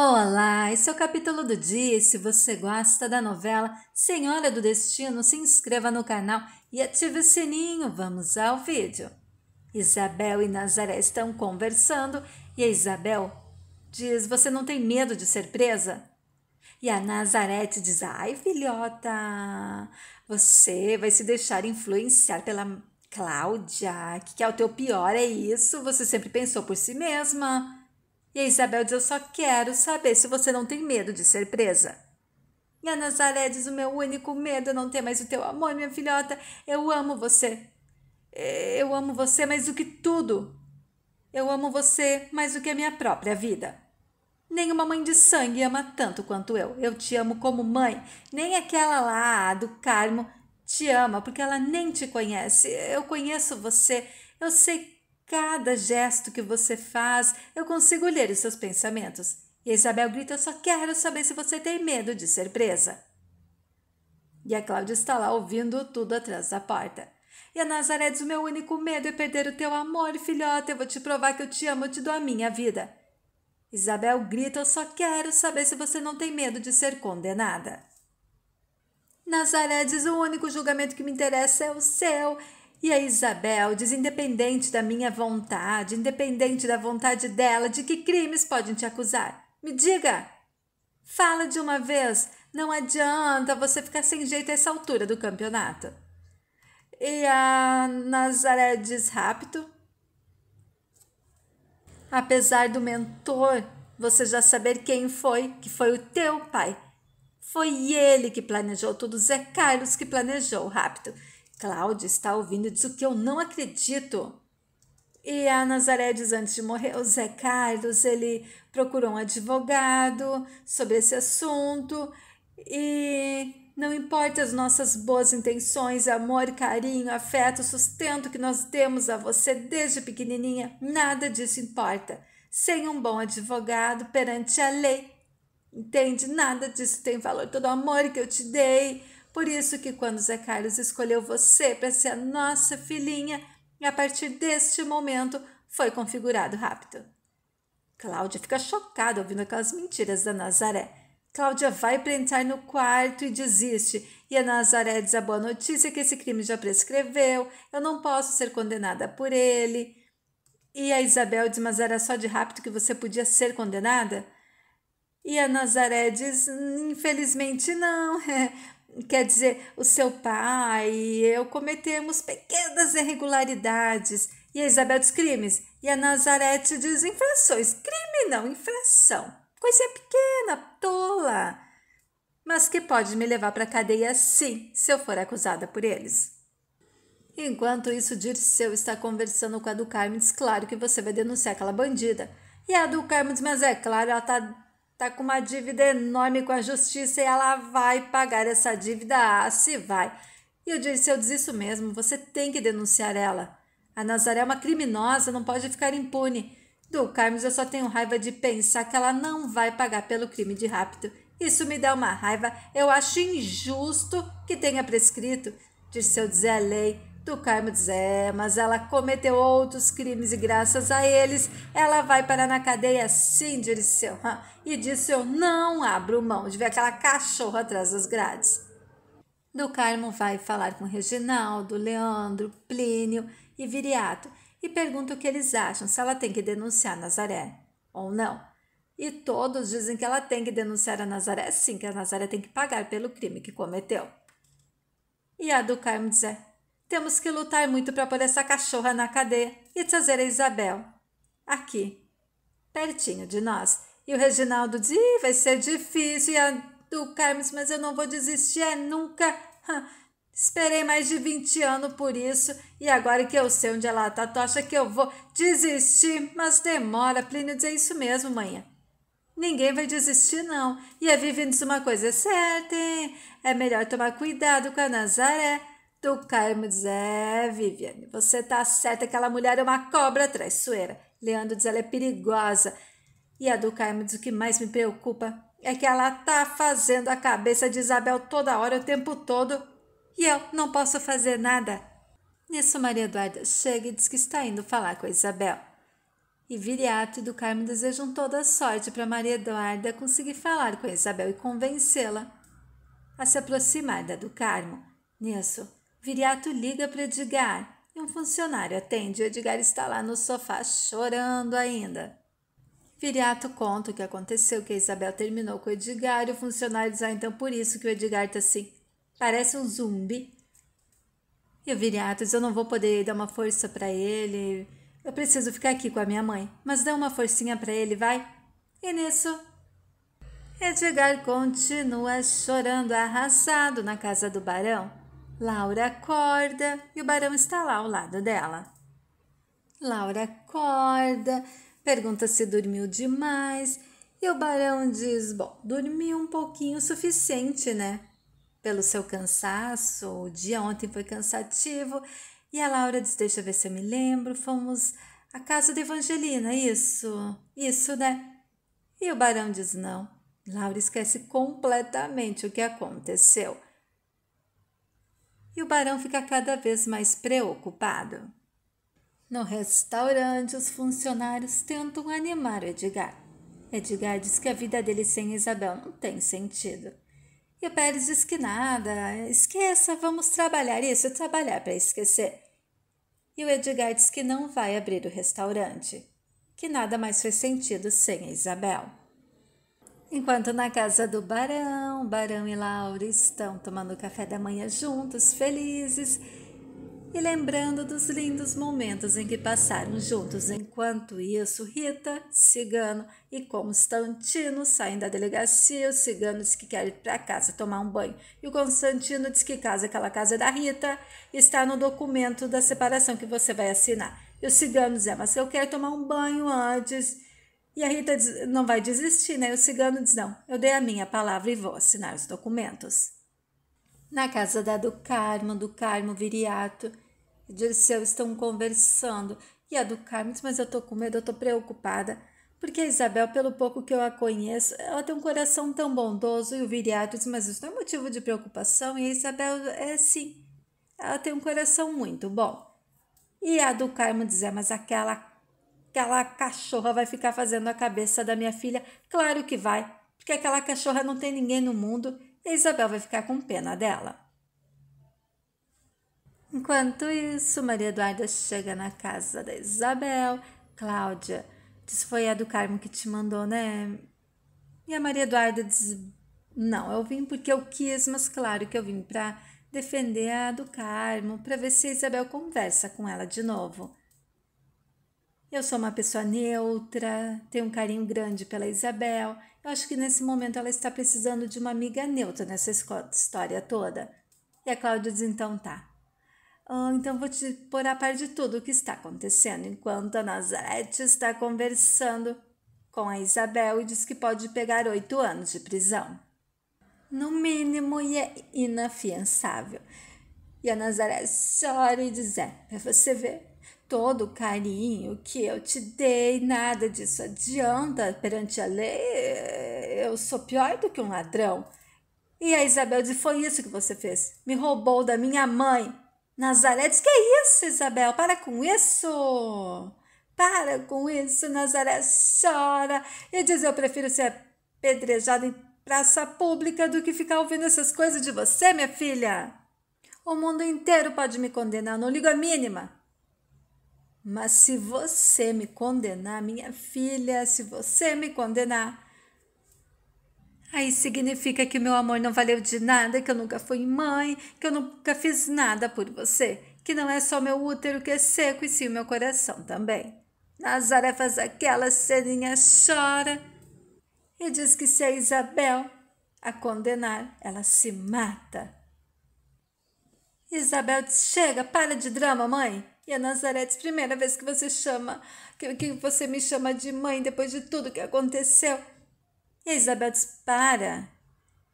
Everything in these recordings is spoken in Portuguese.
Olá, esse é o capítulo do dia. E se você gosta da novela Senhora do Destino, se inscreva no canal e ative o sininho. Vamos ao vídeo. Isabel e Nazaré estão conversando e a Isabel diz: Você não tem medo de ser presa? E a Nazaré te diz: Ai, filhota, você vai se deixar influenciar pela Cláudia, que é o teu pior, é isso? Você sempre pensou por si mesma. E a Isabel diz: Eu só quero saber se você não tem medo de ser presa. E a Nazaré diz: O meu único medo é não ter mais o teu amor, minha filhota. Eu amo você. Eh, eu amo você mais do que tudo. Eu amo você mais do que a minha própria vida. Nenhuma mãe de sangue ama tanto quanto eu. Eu te amo como mãe. Nem aquela lá do Carmo te ama, porque ela nem te conhece. Eu conheço você. Eu sei Cada gesto que você faz, eu consigo ler os seus pensamentos. E Isabel grita: Eu só quero saber se você tem medo de ser presa. E a Cláudia está lá ouvindo tudo atrás da porta. E a Nazaré diz: O meu único medo é perder o teu amor, filhota. Eu vou te provar que eu te amo, eu te dou a minha vida. Isabel grita: Eu só quero saber se você não tem medo de ser condenada. Nazaré diz: O único julgamento que me interessa é o céu. E a Isabel diz: independente da minha vontade, independente da vontade dela, de que crimes podem te acusar? Me diga! Fala de uma vez, não adianta você ficar sem jeito a essa altura do campeonato. E a Nazaré diz rápido: apesar do mentor, você já saber quem foi, que foi o teu pai. Foi ele que planejou tudo, Zé Carlos que planejou, rápido. Cláudia está ouvindo diz o que eu não acredito. E a Nazaré diz antes de morrer, o Zé Carlos, ele procurou um advogado sobre esse assunto e não importa as nossas boas intenções, amor, carinho, afeto, sustento que nós demos a você desde pequenininha, nada disso importa. Sem um bom advogado perante a lei, entende? Nada disso tem valor. Todo o amor que eu te dei, por isso que quando Zé Carlos escolheu você para ser a nossa filhinha, a partir deste momento foi configurado rápido. Cláudia fica chocada ouvindo aquelas mentiras da Nazaré. Cláudia vai entrar no quarto e desiste. E a Nazaré diz a boa notícia que esse crime já prescreveu, eu não posso ser condenada por ele. E a Isabel diz, mas era só de rápido que você podia ser condenada? E a Nazaré diz, hum, infelizmente não, quer dizer, o seu pai e eu cometemos pequenas irregularidades, e a Isabel diz crimes, e a Nazarete diz infrações. Crime não, infração. coisa pequena, tola, mas que pode me levar para a cadeia sim, se eu for acusada por eles. Enquanto isso, Dirceu está conversando com a do Carmen, diz, claro que você vai denunciar aquela bandida. E a do Carmen diz, mas é claro, ela está tá com uma dívida enorme com a justiça e ela vai pagar essa dívida, ah, se vai. E eu disse, eu diz isso mesmo, você tem que denunciar ela. A Nazaré é uma criminosa, não pode ficar impune. Do Carmes eu só tenho raiva de pensar que ela não vai pagar pelo crime de rapto. Isso me dá uma raiva, eu acho injusto que tenha prescrito. Dirceu dizer a é lei, do Carmo diz: é, mas ela cometeu outros crimes e graças a eles ela vai parar na cadeia sim, Dirceu. E disse: eu não abro mão de ver aquela cachorra atrás das grades. Do Carmo vai falar com Reginaldo, Leandro, Plínio e Viriato e pergunta o que eles acham, se ela tem que denunciar Nazaré ou não. E todos dizem que ela tem que denunciar a Nazaré, sim, que a Nazaré tem que pagar pelo crime que cometeu. E a do Carmo diz: é, temos que lutar muito para pôr essa cachorra na cadeia e trazer a Isabel. Aqui, pertinho de nós. E o Reginaldo diz: vai ser difícil. E a do Carmes, mas eu não vou desistir, é nunca. Esperei mais de 20 anos por isso e agora que eu sei onde ela tá, tu acha que eu vou desistir? Mas demora, Plínio é isso mesmo, manhã. Ninguém vai desistir, não. E a Vivi diz uma coisa certa, hein? É melhor tomar cuidado com a Nazaré. Tu Carmo diz é, Viviane, você tá certa, aquela mulher é uma cobra traiçoeira. Leandro diz, ela é perigosa. E a do Carmo diz, o que mais me preocupa é que ela tá fazendo a cabeça de Isabel toda hora, o tempo todo, e eu não posso fazer nada. Nisso, Maria Eduarda chega e diz que está indo falar com a Isabel. E Viriato e do Carmo desejam toda sorte para Maria Eduarda conseguir falar com a Isabel e convencê-la a se aproximar da do Carmo. Nisso, Viriato liga para Edgar e um funcionário atende. O Edgar está lá no sofá chorando ainda. Viriato conta o que aconteceu, que a Isabel terminou com o Edgar e o funcionário diz, ah, então por isso que o Edgar está assim, parece um zumbi. E o Viriato diz, eu não vou poder dar uma força para ele, eu preciso ficar aqui com a minha mãe, mas dá uma forcinha para ele, vai. E nisso, Edgar continua chorando arrasado na casa do barão. Laura acorda e o barão está lá ao lado dela. Laura acorda, pergunta se dormiu demais e o barão diz: Bom, dormi um pouquinho o suficiente, né? Pelo seu cansaço, o dia ontem foi cansativo. E a Laura diz: Deixa eu ver se eu me lembro, fomos à casa da Evangelina, isso, isso, né? E o barão diz: Não. Laura esquece completamente o que aconteceu e o barão fica cada vez mais preocupado. No restaurante, os funcionários tentam animar Edgar. Edgar diz que a vida dele sem Isabel não tem sentido. E o Pérez diz que nada, esqueça, vamos trabalhar isso, trabalhar para esquecer. E o Edgar diz que não vai abrir o restaurante, que nada mais faz sentido sem a Isabel. Enquanto na casa do Barão, Barão e Laura estão tomando café da manhã juntos, felizes e lembrando dos lindos momentos em que passaram juntos. Enquanto isso, Rita, Cigano e Constantino saem da delegacia. O Cigano diz que quer ir para casa tomar um banho e o Constantino diz que casa aquela casa é da Rita está no documento da separação que você vai assinar. E o Cigano diz: é, mas eu quero tomar um banho antes. E a Rita tá diz, não vai desistir, né? O cigano diz: não, eu dei a minha palavra e vou assinar os documentos. Na casa da do Carmo, do Carmo Viriato e Dirceu estão conversando. E a do Carmo diz: mas eu tô com medo, eu tô preocupada. Porque a Isabel, pelo pouco que eu a conheço, ela tem um coração tão bondoso. E o Viriato diz: mas isso não é motivo de preocupação. E a Isabel é sim, ela tem um coração muito bom. E a do Carmo diz: é, mas aquela Aquela cachorra vai ficar fazendo a cabeça da minha filha? Claro que vai, porque aquela cachorra não tem ninguém no mundo e a Isabel vai ficar com pena dela. Enquanto isso, Maria Eduarda chega na casa da Isabel. Cláudia, isso foi a do Carmo que te mandou, né? E a Maria Eduarda diz: Não, eu vim porque eu quis, mas claro que eu vim para defender a do Carmo, para ver se a Isabel conversa com ela de novo. Eu sou uma pessoa neutra, tenho um carinho grande pela Isabel. Eu acho que nesse momento ela está precisando de uma amiga neutra nessa história toda. E a Cláudia diz: então tá. Oh, então vou te pôr a par de tudo o que está acontecendo, enquanto a Nazareth está conversando com a Isabel e diz que pode pegar oito anos de prisão. No mínimo, e é inafiançável. E a Nazaré chora e diz: É, você ver todo o carinho que eu te dei, nada disso adianta perante a lei. Eu sou pior do que um ladrão. E a Isabel disse: Foi isso que você fez. Me roubou da minha mãe. Nazaré disse: Que é isso, Isabel? Para com isso! Para com isso, Nazaré chora. E diz: Eu prefiro ser apedrejada em praça pública do que ficar ouvindo essas coisas de você, minha filha. O mundo inteiro pode me condenar, não ligo a mínima. Mas se você me condenar, minha filha, se você me condenar, aí significa que meu amor não valeu de nada, que eu nunca fui mãe, que eu nunca fiz nada por você, que não é só meu útero que é seco e sim o meu coração também. Nazaré faz aquela serinha, chora e diz que se a Isabel a condenar, ela se mata. Isabel Chega, para de drama, mãe. E a é Nazaretes, primeira vez que você chama, que, que você me chama de mãe depois de tudo que aconteceu. E a Isabel diz: para,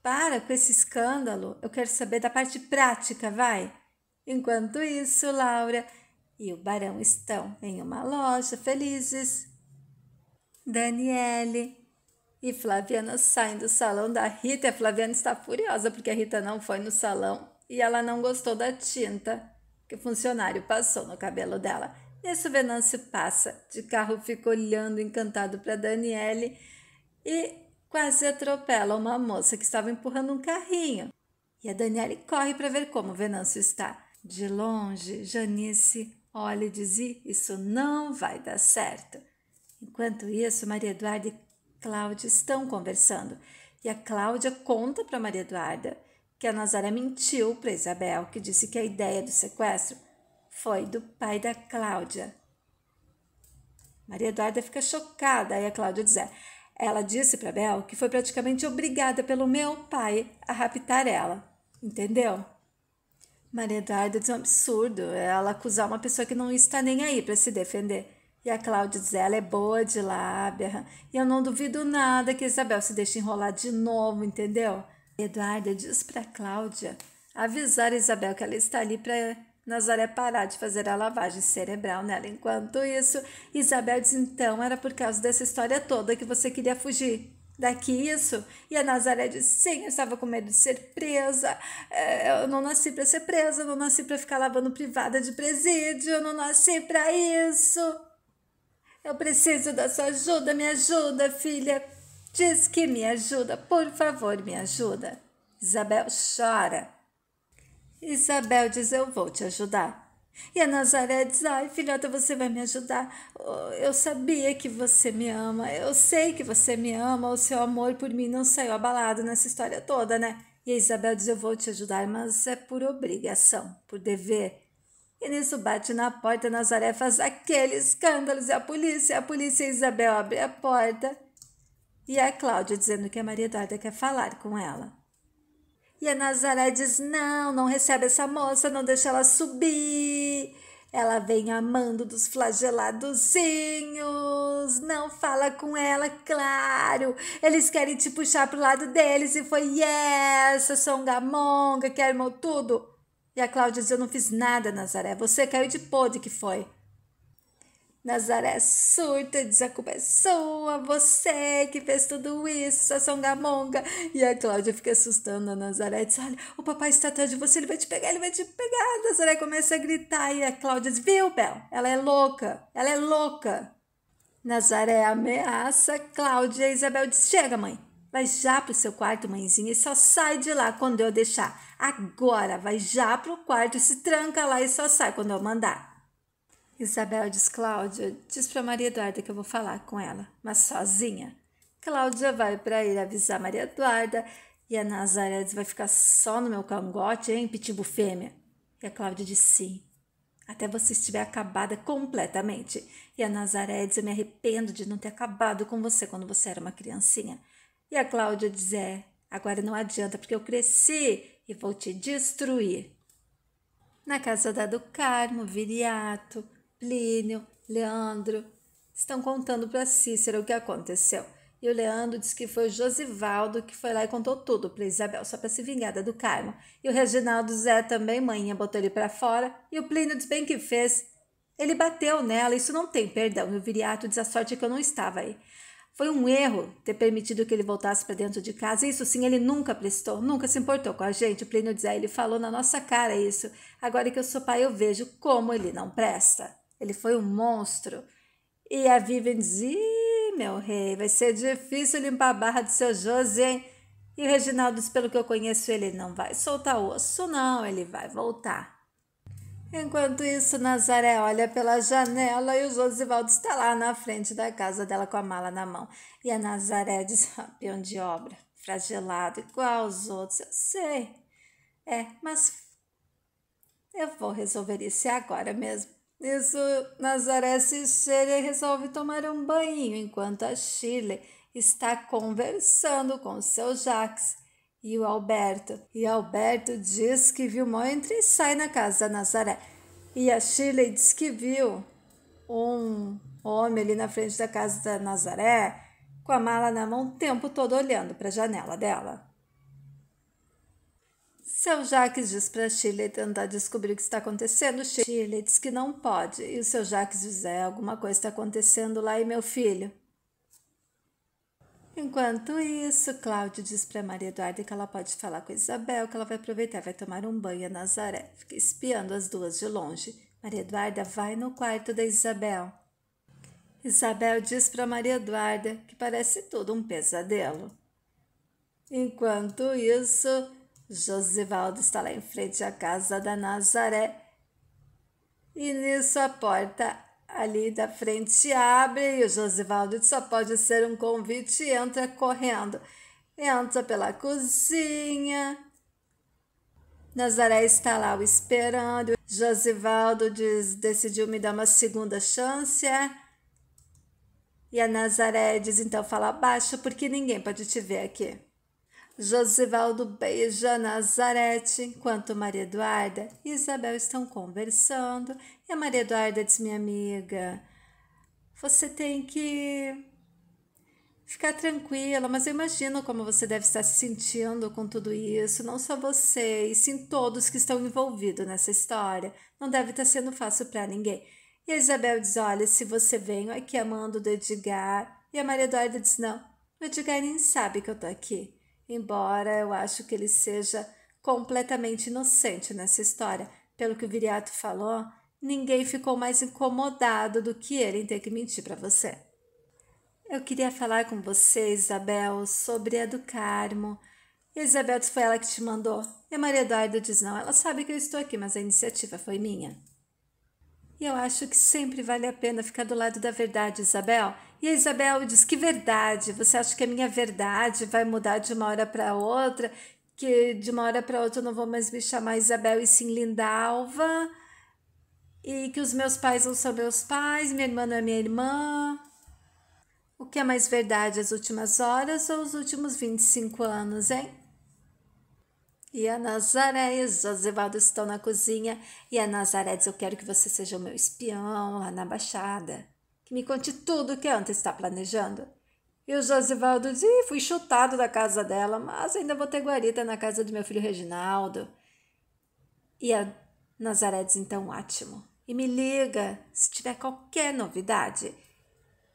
para com esse escândalo. Eu quero saber da parte prática, vai. Enquanto isso, Laura e o Barão estão em uma loja felizes. Daniele e Flaviana saem do salão da Rita. A Flaviana está furiosa porque a Rita não foi no salão e ela não gostou da tinta que o funcionário passou no cabelo dela. Nisso, Venâncio passa de carro, fica olhando encantado para Daniele e quase atropela uma moça que estava empurrando um carrinho. E a Daniele corre para ver como Venâncio está. De longe, Janice olha e diz: Isso não vai dar certo. Enquanto isso, Maria Eduarda e Cláudia estão conversando. E a Cláudia conta para Maria Eduarda que a Nazaré mentiu para Isabel, que disse que a ideia do sequestro foi do pai da Cláudia. Maria Eduarda fica chocada e a Cláudia diz: é, Ela disse para Bel que foi praticamente obrigada pelo meu pai a raptar ela. Entendeu? Maria Eduarda diz é um absurdo ela acusar uma pessoa que não está nem aí para se defender. E a Cláudia diz: ela é boa de lábia. E eu não duvido nada que Isabel se deixe enrolar de novo, entendeu? Eduarda diz para Cláudia avisar a Isabel que ela está ali para Nazaré parar de fazer a lavagem cerebral nela. Enquanto isso, Isabel diz: então era por causa dessa história toda que você queria fugir. Daqui isso? E a Nazaré diz: sim, eu estava com medo de ser presa. É, eu não nasci para ser presa, eu não nasci para ficar lavando privada de presídio, eu não nasci para isso. Eu preciso da sua ajuda, me ajuda, filha. Diz que me ajuda, por favor, me ajuda. Isabel chora. Isabel diz: Eu vou te ajudar. E a Nazaré diz: Ai, filhota, você vai me ajudar. Eu sabia que você me ama. Eu sei que você me ama. O seu amor por mim não saiu abalado nessa história toda, né? E a Isabel diz: Eu vou te ajudar, mas é por obrigação, por dever. E nisso bate na porta, Nazaré faz aquele escândalo. E a polícia, a polícia, a Isabel abre a porta. E a Cláudia dizendo que a Maria Eduarda quer falar com ela. E a Nazaré diz: não, não recebe essa moça, não deixa ela subir. Ela vem amando dos flageladozinhos. Não fala com ela, claro. Eles querem te puxar pro lado deles. E foi essa songamonga que armou tudo. E a Cláudia diz: Eu não fiz nada, Nazaré. Você caiu de podre que foi. Nazaré surta, diz a culpa é sua, você que fez tudo isso, sua songamonga. E a Cláudia fica assustando a Nazaré, diz, olha, o papai está atrás de você, ele vai te pegar, ele vai te pegar. A Nazaré começa a gritar e a Cláudia diz, viu, Bel, ela é louca, ela é louca. Nazaré ameaça Cláudia e a Isabel diz, chega, mãe, vai já pro seu quarto, mãezinha, e só sai de lá quando eu deixar. Agora, vai já pro quarto, se tranca lá e só sai quando eu mandar. Isabel diz: Cláudia, diz para Maria Eduarda que eu vou falar com ela, mas sozinha. Cláudia vai para ir avisar Maria Eduarda e a Nazaré diz: vai ficar só no meu cangote, hein, pitibo fêmea? E a Cláudia diz: sim, até você estiver acabada completamente. E a Nazaré diz: eu me arrependo de não ter acabado com você quando você era uma criancinha. E a Cláudia diz: é, agora não adianta porque eu cresci e vou te destruir. Na casa da do Carmo, Viriato, Plínio, Leandro estão contando para Cícero o que aconteceu. E o Leandro diz que foi o Josivaldo que foi lá e contou tudo para Isabel, só para se vingar da do Carmo. E o Reginaldo Zé também, manhã, botou ele para fora. E o Plínio diz bem que fez. Ele bateu nela, isso não tem perdão. E o Viriato diz a sorte é que eu não estava aí. Foi um erro ter permitido que ele voltasse para dentro de casa. Isso sim, ele nunca prestou, nunca se importou com a gente. O Plínio diz, ah, ele falou na nossa cara isso. Agora que eu sou pai, eu vejo como ele não presta. Ele foi um monstro. E a Vivian diz: Ih, meu rei, vai ser difícil limpar a barra do seu José, hein? E o Reginaldo diz: Pelo que eu conheço, ele não vai soltar o osso, não, ele vai voltar. Enquanto isso, Nazaré olha pela janela e o Josivaldo está lá na frente da casa dela com a mala na mão. E a Nazaré diz: ah, peão de obra, fragelado, igual os outros, eu sei. É, mas eu vou resolver isso agora mesmo. Nisso, Nazaré se e resolve tomar um banho enquanto a Shirley está conversando com seu Jax e o Alberto. E Alberto diz que viu uma entra-sai na casa da Nazaré. E a Shirley diz que viu um homem ali na frente da casa da Nazaré com a mala na mão o tempo todo olhando para a janela dela. Seu Jaques diz para Shirley tentar descobrir o que está acontecendo. Shirley diz que não pode. E o seu Jaques diz: é, alguma coisa está acontecendo lá e meu filho. Enquanto isso, Cláudio diz para Maria Eduarda que ela pode falar com Isabel, que ela vai aproveitar vai tomar um banho a Nazaré. Fica espiando as duas de longe. Maria Eduarda vai no quarto da Isabel. Isabel diz para Maria Eduarda que parece tudo um pesadelo. Enquanto isso, Josivaldo está lá em frente à casa da Nazaré. E nisso a porta ali da frente abre e o Josivaldo só pode ser um convite e entra correndo. Entra pela cozinha. Nazaré está lá o esperando. Josivaldo diz: decidiu me dar uma segunda chance. É? E a Nazaré diz: então fala baixo porque ninguém pode te ver aqui. Josivaldo beija Nazarete enquanto Maria Eduarda e Isabel estão conversando. E a Maria Eduarda diz: Minha amiga, você tem que ficar tranquila, mas eu imagino como você deve estar se sentindo com tudo isso, não só você, e sim todos que estão envolvidos nessa história. Não deve estar sendo fácil para ninguém. E a Isabel diz: Olha, se você vem aqui amando do Edgar. E a Maria Eduarda diz: Não, o Edgar nem sabe que eu tô aqui embora eu acho que ele seja completamente inocente nessa história. Pelo que o Viriato falou, ninguém ficou mais incomodado do que ele em ter que mentir para você. Eu queria falar com você, Isabel, sobre a do Carmo. Isabel, foi ela que te mandou. E a Maria Eduarda diz não, ela sabe que eu estou aqui, mas a iniciativa foi minha. E eu acho que sempre vale a pena ficar do lado da verdade, Isabel. E a Isabel diz: Que verdade! Você acha que a minha verdade vai mudar de uma hora para outra? Que de uma hora para outra eu não vou mais me chamar Isabel e sim Lindalva? E que os meus pais não são meus pais, minha irmã não é minha irmã? O que é mais verdade, as últimas horas ou os últimos 25 anos, hein? E a Nazaré e o Josivaldo estão na cozinha. E a Nazaré diz: Eu quero que você seja o meu espião lá na Baixada que me conte tudo o que Anta está planejando. E o Josivaldo diz: fui chutado da casa dela, mas ainda vou ter guarita na casa do meu filho Reginaldo. E a Nazaré diz: então, ótimo. E me liga se tiver qualquer novidade.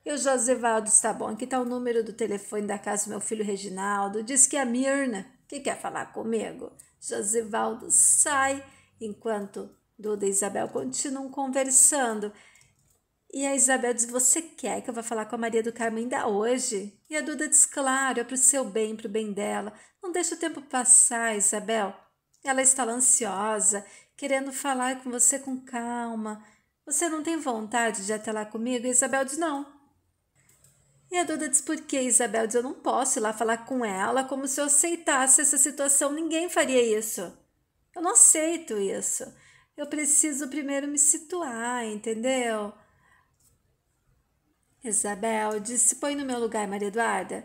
E o Josivaldo está bom, aqui está o número do telefone da casa do meu filho Reginaldo. Diz que é a Mirna que quer falar comigo. Josivaldo sai enquanto Duda e Isabel continuam conversando. E a Isabel diz: Você quer que eu vá falar com a Maria do Carmo ainda hoje? E a Duda diz: Claro, é para o seu bem, para o bem dela. Não deixa o tempo passar, Isabel. Ela está ansiosa, querendo falar com você com calma. Você não tem vontade de ir até lá comigo? E a Isabel diz: Não. E a Duda diz: Por que, Isabel? Diz: Eu não posso ir lá falar com ela como se eu aceitasse essa situação. Ninguém faria isso. Eu não aceito isso. Eu preciso primeiro me situar, entendeu? Isabel disse: Põe no meu lugar, Maria Eduarda.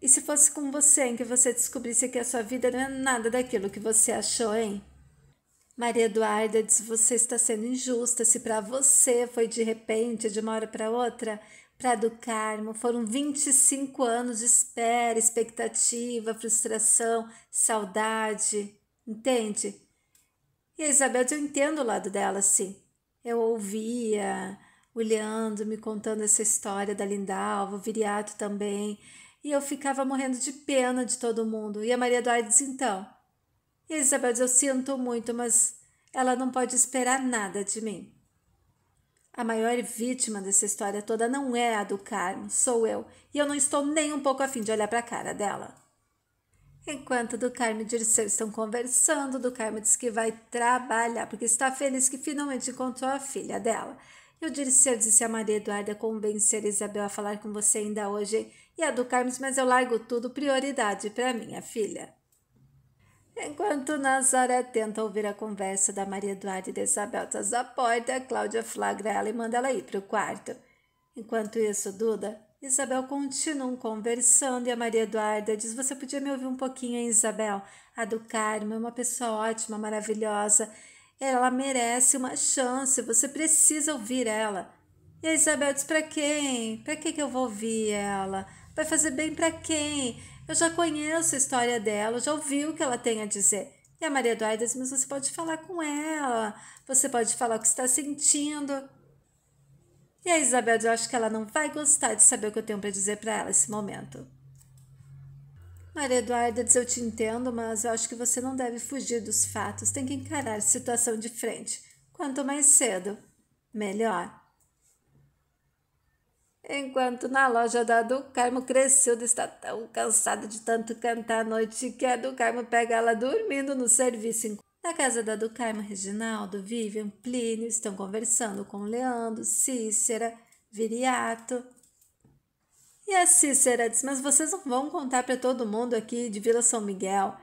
E se fosse com você em que você descobrisse que a sua vida não é nada daquilo que você achou, hein? Maria Eduarda disse: Você está sendo injusta se para você foi de repente, de uma hora para outra. Para do Carmo foram 25 anos de espera, expectativa, frustração, saudade, entende? E a Isabel, eu entendo o lado dela, sim. Eu ouvia, o Leandro me contando essa história da Lindalva, o Viriato também, e eu ficava morrendo de pena de todo mundo. E a Maria Eduarda diz, então, Isabel diz, eu sinto muito, mas ela não pode esperar nada de mim. A maior vítima dessa história toda não é a do Carmo, sou eu, e eu não estou nem um pouco afim de olhar para a cara dela. Enquanto do Carmo e Dirceu estão conversando, do Carmo diz que vai trabalhar porque está feliz que finalmente encontrou a filha dela. Eu disse, eu disse a Maria Eduarda convencer a Isabel a falar com você ainda hoje e a do Carmes, mas eu largo tudo, prioridade para minha filha. Enquanto Nazaré tenta ouvir a conversa da Maria Eduarda e da Isabel tras a porta, Cláudia flagra ela e manda ela ir para o quarto. Enquanto isso, Duda, Isabel continuam conversando e a Maria Eduarda diz: Você podia me ouvir um pouquinho, hein, Isabel? A do Carmo é uma pessoa ótima, maravilhosa ela merece uma chance, você precisa ouvir ela. E a Isabel diz: para quem? Para que, que eu vou ouvir ela? Vai fazer bem para quem? Eu já conheço a história dela, já ouvi o que ela tem a dizer. E a Maria Eduarda diz: Mas você pode falar com ela, você pode falar o que está sentindo. E a Isabel diz: Eu acho que ela não vai gostar de saber o que eu tenho para dizer para ela nesse momento. Maria Eduarda diz: Eu te entendo, mas eu acho que você não deve fugir dos fatos, tem que encarar a situação de frente. Quanto mais cedo, melhor. Enquanto na loja da do Carmo, Crescilda está tão cansada de tanto cantar à noite que a do Carmo pega ela dormindo no serviço. Na casa da do Carmo, Reginaldo, Vivian, Plínio estão conversando com Leandro, Cícera, Viriato. E assim será, Mas vocês não vão contar para todo mundo aqui de Vila São Miguel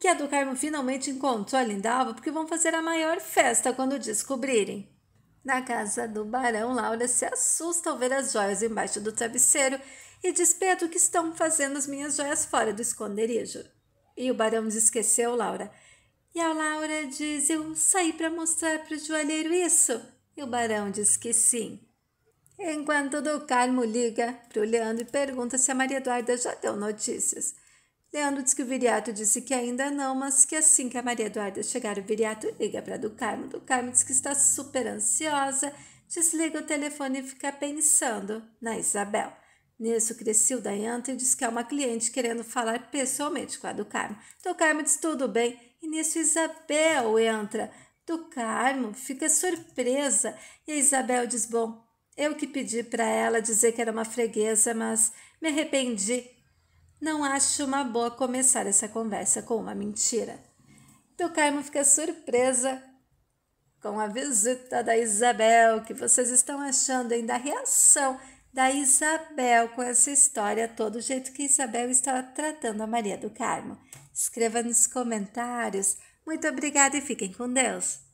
que a do Carmo finalmente encontrou a Lindalva porque vão fazer a maior festa quando descobrirem. Na casa do barão, Laura se assusta ao ver as joias embaixo do travesseiro e diz Pedro que estão fazendo as minhas joias fora do esconderijo. E o barão diz, esqueceu Laura. E a Laura diz: Eu saí para mostrar para o joalheiro isso. E o barão diz que sim. Enquanto do Carmo liga para o Leandro e pergunta se a Maria Eduarda já deu notícias. Leandro diz que o Viriato disse que ainda não, mas que assim que a Maria Eduarda chegar, o Viriato liga para do Carmo. Do Carmo diz que está super ansiosa, desliga o telefone e fica pensando na Isabel. Nisso, Crescilda entra e diz que é uma cliente querendo falar pessoalmente com a do Carmo. Do Carmo diz tudo bem e nisso Isabel entra. Do Carmo fica surpresa e a Isabel diz: Bom, eu que pedi para ela dizer que era uma freguesa, mas me arrependi. Não acho uma boa começar essa conversa com uma mentira. Do Carmo fica surpresa com a visita da Isabel. que vocês estão achando ainda a reação da Isabel com essa história todo o jeito que Isabel estava tratando a Maria do Carmo? Escreva nos comentários. Muito obrigada e fiquem com Deus!